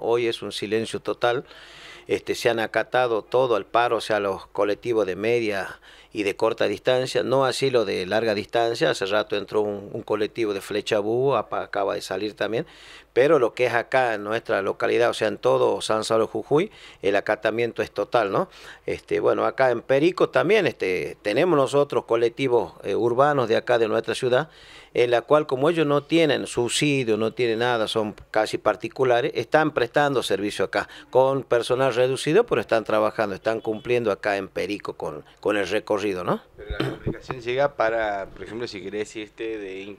Hoy es un silencio total. Este, se han acatado todo al paro, o sea, los colectivos de media y de corta distancia, no así lo de larga distancia, hace rato entró un, colectivo de Flecha Búho, acaba de salir también, pero lo que es acá en nuestra localidad, o sea, en todo San Salvador Jujuy, el acatamiento es total, ¿no? Este, bueno, acá en Perico también este, tenemos nosotros colectivos eh, urbanos de acá de nuestra ciudad, en la cual como ellos no tienen subsidio, no tienen nada, son casi particulares, están presentes prestando servicio acá con personal reducido, pero están trabajando, están cumpliendo acá en Perico con, con el recorrido, ¿no? Pero la aplicación llega para, por ejemplo, si querés este de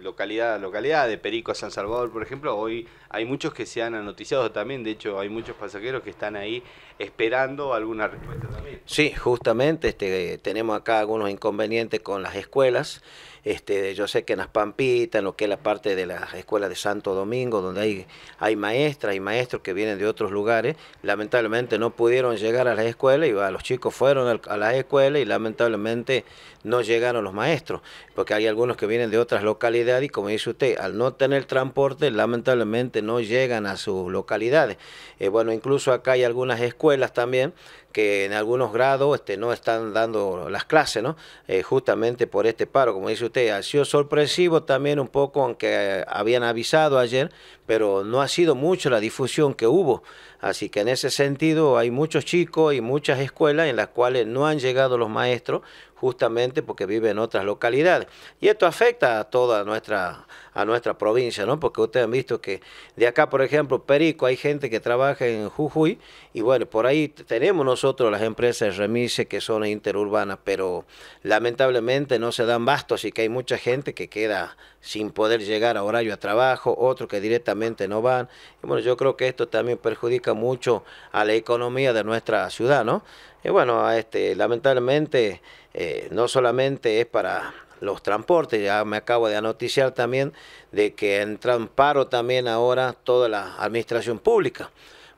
localidad a localidad, de Perico a San Salvador, por ejemplo, hoy hay muchos que se han anoticiado también, de hecho hay muchos pasajeros que están ahí esperando alguna respuesta también. Sí, justamente este, tenemos acá algunos inconvenientes con las escuelas. Este, yo sé que en las Pampitas, en lo que es la parte de las escuelas de Santo Domingo, donde hay, hay maestras y maestros que vienen de otros lugares, lamentablemente no pudieron llegar a las escuelas y los chicos fueron a las escuelas y lamentablemente no llegaron los maestros, porque hay algunos que vienen de otras locales y como dice usted, al no tener transporte, lamentablemente no llegan a sus localidades. Eh, bueno, incluso acá hay algunas escuelas también que en algunos grados este, no están dando las clases, ¿no? Eh, justamente por este paro, como dice usted, ha sido sorpresivo también un poco, aunque eh, habían avisado ayer, pero no ha sido mucho la difusión que hubo. Así que en ese sentido hay muchos chicos y muchas escuelas en las cuales no han llegado los maestros justamente porque viven en otras localidades. Y esto afecta a toda nuestra, a nuestra provincia, ¿no? Porque ustedes han visto que de acá, por ejemplo, Perico, hay gente que trabaja en Jujuy y bueno, por ahí tenemos nosotros las empresas remises que son interurbanas, pero lamentablemente no se dan bastos así que hay mucha gente que queda sin poder llegar a horario a trabajo, otros que directamente no van. Y bueno, yo creo que esto también perjudica mucho a la economía de nuestra ciudad, ¿no? Y bueno, este, lamentablemente eh, no solamente es para los transportes. Ya me acabo de anoticiar también de que en paro también ahora toda la administración pública.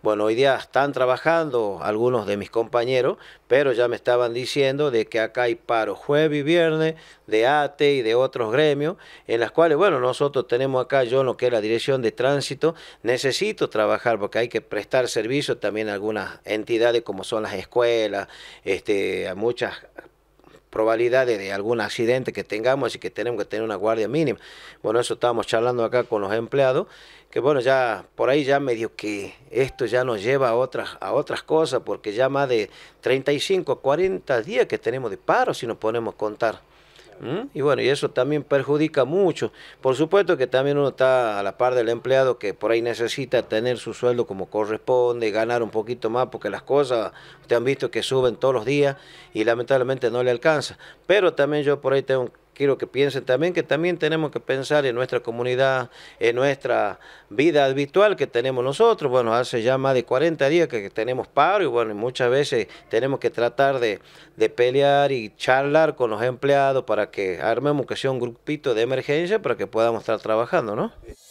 Bueno, hoy día están trabajando algunos de mis compañeros, pero ya me estaban diciendo de que acá hay paro jueves y viernes de ATE y de otros gremios, en las cuales, bueno, nosotros tenemos acá, yo lo que es la dirección de tránsito, necesito trabajar porque hay que prestar servicio también a algunas entidades como son las escuelas, este, a muchas probabilidades de algún accidente que tengamos y que tenemos que tener una guardia mínima. Bueno, eso estábamos charlando acá con los empleados, que bueno, ya por ahí ya medio que esto ya nos lleva a otras, a otras cosas, porque ya más de 35, 40 días que tenemos de paro si nos ponemos contar. ¿Mm? Y bueno, y eso también perjudica mucho. Por supuesto que también uno está a la par del empleado que por ahí necesita tener su sueldo como corresponde, ganar un poquito más, porque las cosas, ustedes han visto que suben todos los días y lamentablemente no le alcanza. Pero también yo por ahí tengo quiero que piensen también que también tenemos que pensar en nuestra comunidad, en nuestra vida habitual que tenemos nosotros. Bueno, hace ya más de 40 días que tenemos paro y bueno, muchas veces tenemos que tratar de, de pelear y charlar con los empleados para que armemos que sea un grupito de emergencia para que podamos estar trabajando, ¿no?